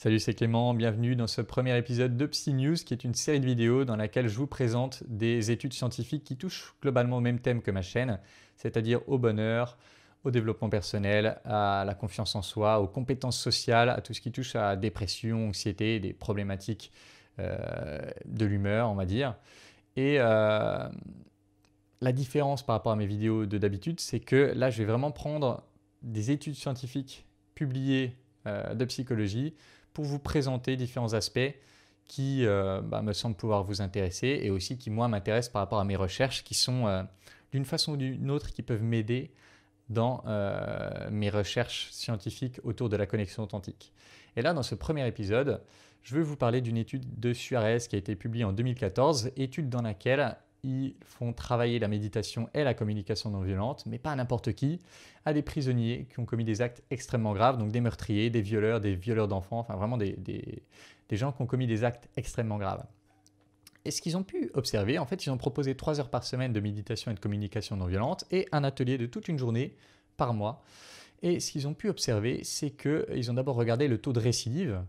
Salut, c'est Clément, bienvenue dans ce premier épisode de Psy News, qui est une série de vidéos dans laquelle je vous présente des études scientifiques qui touchent globalement au même thème que ma chaîne, c'est-à-dire au bonheur, au développement personnel, à la confiance en soi, aux compétences sociales, à tout ce qui touche à dépression, anxiété, des problématiques euh, de l'humeur, on va dire. Et euh, la différence par rapport à mes vidéos de d'habitude, c'est que là, je vais vraiment prendre des études scientifiques publiées euh, de psychologie pour vous présenter différents aspects qui euh, bah, me semblent pouvoir vous intéresser et aussi qui, moi, m'intéressent par rapport à mes recherches qui sont, euh, d'une façon ou d'une autre, qui peuvent m'aider dans mes recherches scientifiques autour de la connexion authentique. Et là, dans ce premier épisode, je veux vous parler d'une étude de Suarez qui a été publiée en 2014, étude dans laquelle ils font travailler la méditation et la communication non violente, mais pas à n'importe qui, à des prisonniers qui ont commis des actes extrêmement graves, donc des meurtriers, des violeurs, des violeurs d'enfants, enfin vraiment des, gens qui ont commis des actes extrêmement graves. Et ce qu'ils ont pu observer, en fait, ils ont proposé trois heures par semaine de méditation et de communication non violente et un atelier de toute une journée par mois. Et ce qu'ils ont pu observer, c'est qu'ils ont d'abord regardé le taux de récidive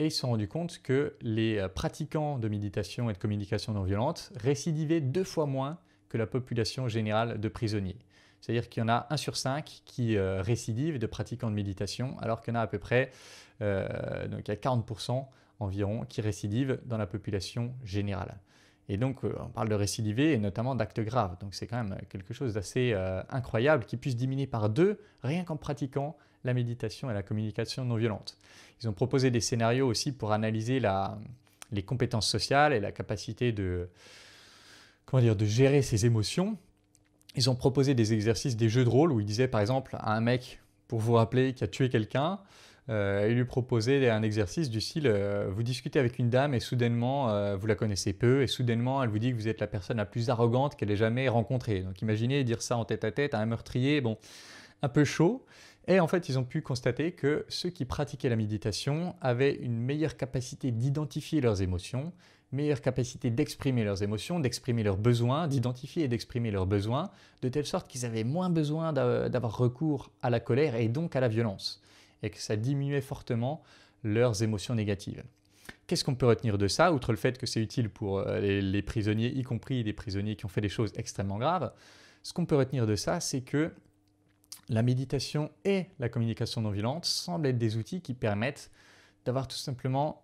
et ils se sont rendus compte que les euh, pratiquants de méditation et de communication non violente récidivaient deux fois moins que la population générale de prisonniers. C'est-à-dire qu'il y en a un sur cinq qui récidive euh, récidivent de pratiquants de méditation, alors qu'il y en a à peu près euh, donc il y a 40% environ qui récidivent dans la population générale. Et donc, on parle de récidivés et notamment d'actes graves. Donc, c'est quand même quelque chose d'assez incroyable qui puisse diminuer par deux rien qu'en pratiquant la méditation et la communication non violente. Ils ont proposé des scénarios aussi pour analyser la, les compétences sociales et la capacité de, comment dire, de gérer ses émotions. Ils ont proposé des exercices, des jeux de rôle où ils disaient par exemple à un mec, pour vous rappeler, qui a tué quelqu'un, euh, lui proposaient un exercice du style euh, vous discutez avec une dame et soudainement euh, vous la connaissez peu et soudainement elle vous dit que vous êtes la personne la plus arrogante qu'elle ait jamais rencontrée. Donc imaginez dire ça en tête à tête à un meurtrier, bon, un peu chaud. Et en fait, ils ont pu constater que ceux qui pratiquaient la méditation avaient une meilleure capacité d'identifier leurs émotions, meilleure capacité d'exprimer leurs émotions, d'exprimer leurs besoins, mm. d'identifier et d'exprimer leurs besoins, de telle sorte qu'ils avaient moins besoin d'avoir recours à la colère et donc à la violence, et que ça diminuait fortement leurs émotions négatives. Qu'est-ce qu'on peut retenir de ça, outre le fait que c'est utile pour euh, les, prisonniers, y compris des prisonniers qui ont fait des choses extrêmement graves Ce qu'on peut retenir de ça, c'est que la méditation et la communication non violente semblent être des outils qui permettent d'avoir tout simplement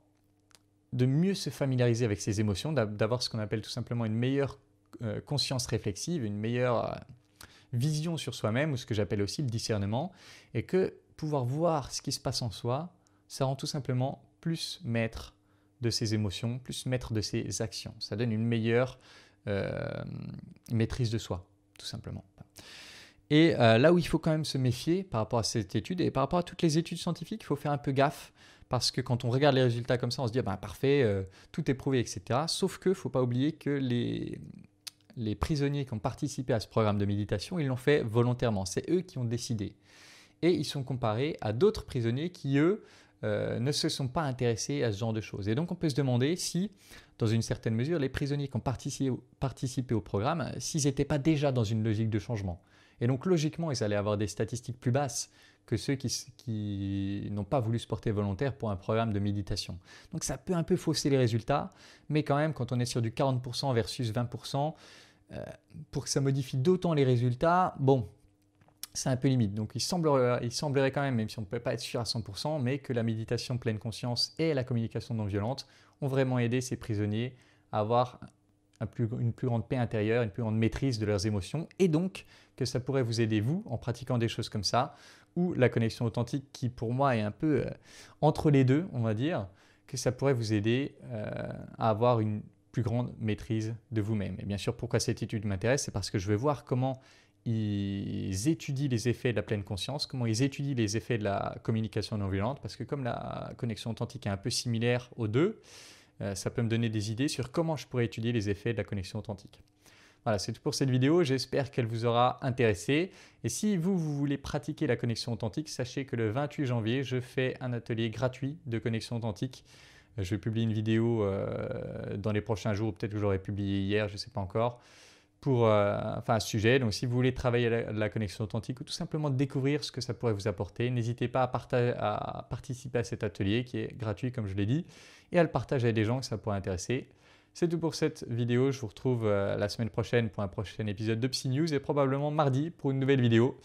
de mieux se familiariser avec ses émotions, d'avoir ce qu'on appelle tout simplement une meilleure euh, conscience réflexive, une meilleure euh, vision sur soi-même, ou ce que j'appelle aussi le discernement, et que pouvoir voir ce qui se passe en soi, ça rend tout simplement plus maître de ses émotions, plus maître de ses actions. Ça donne une meilleure euh, maîtrise de soi, tout simplement. Et euh, là où il faut quand même se méfier par rapport à cette étude et par rapport à toutes les études scientifiques, il faut faire un peu gaffe parce que quand on regarde les résultats comme ça, on se dit ah ben, parfait, euh, tout est prouvé, etc. Sauf que faut pas oublier que les, prisonniers qui ont participé à ce programme de méditation, ils l'ont fait volontairement. C'est eux qui ont décidé. Et ils sont comparés à d'autres prisonniers qui, eux, euh, ne se sont pas intéressés à ce genre de choses. Et donc on peut se demander si, dans une certaine mesure, les prisonniers qui ont participé au programme, s'ils n'étaient pas déjà dans une logique de changement. Et donc logiquement, ils allaient avoir des statistiques plus basses que ceux qui, n'ont pas voulu se porter volontaire pour un programme de méditation. Donc ça peut un peu fausser les résultats, mais quand même, quand on est sur du 40% versus 20%, euh, pour que ça modifie d'autant les résultats, bon, c'est un peu limite. Donc il semblerait, il semblerait quand même, même si on ne peut pas être sûr à 100%, mais que la méditation pleine conscience et la communication non violente ont vraiment aidé ces prisonniers à avoir une plus grande paix intérieure, une plus grande maîtrise de leurs émotions, et donc que ça pourrait vous aider, vous, en pratiquant des choses comme ça, ou la connexion authentique qui, pour moi, est un peu euh, entre les deux, on va dire, que ça pourrait vous aider euh, à avoir une plus grande maîtrise de vous-même. Et bien sûr, pourquoi cette étude m'intéresse, c'est parce que je veux voir comment ils étudient les effets de la pleine conscience, comment ils étudient les effets de la communication non violente, parce que comme la connexion authentique est un peu similaire aux deux, euh, ça peut me donner des idées sur comment je pourrais étudier les effets de la connexion authentique. Voilà, c'est tout pour cette vidéo. J'espère qu'elle vous aura intéressé. Et si vous, vous voulez pratiquer la connexion authentique, sachez que le 28 janvier, je fais un atelier gratuit de connexion authentique. Euh, je vais publier une vidéo euh, dans les prochains jours, peut-être que j'aurai publié hier, je ne sais pas encore pour euh, enfin, un sujet. Donc si vous voulez travailler la, connexion authentique ou tout simplement découvrir ce que ça pourrait vous apporter, n'hésitez pas à, participer à cet atelier qui est gratuit comme je l'ai dit et à le partager avec des gens que ça pourrait intéresser. C'est tout pour cette vidéo. Je vous retrouve euh, la semaine prochaine pour un prochain épisode de Psy News et probablement mardi pour une nouvelle vidéo.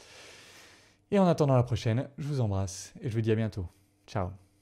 Et en attendant la prochaine, je vous embrasse et je vous dis à bientôt. Ciao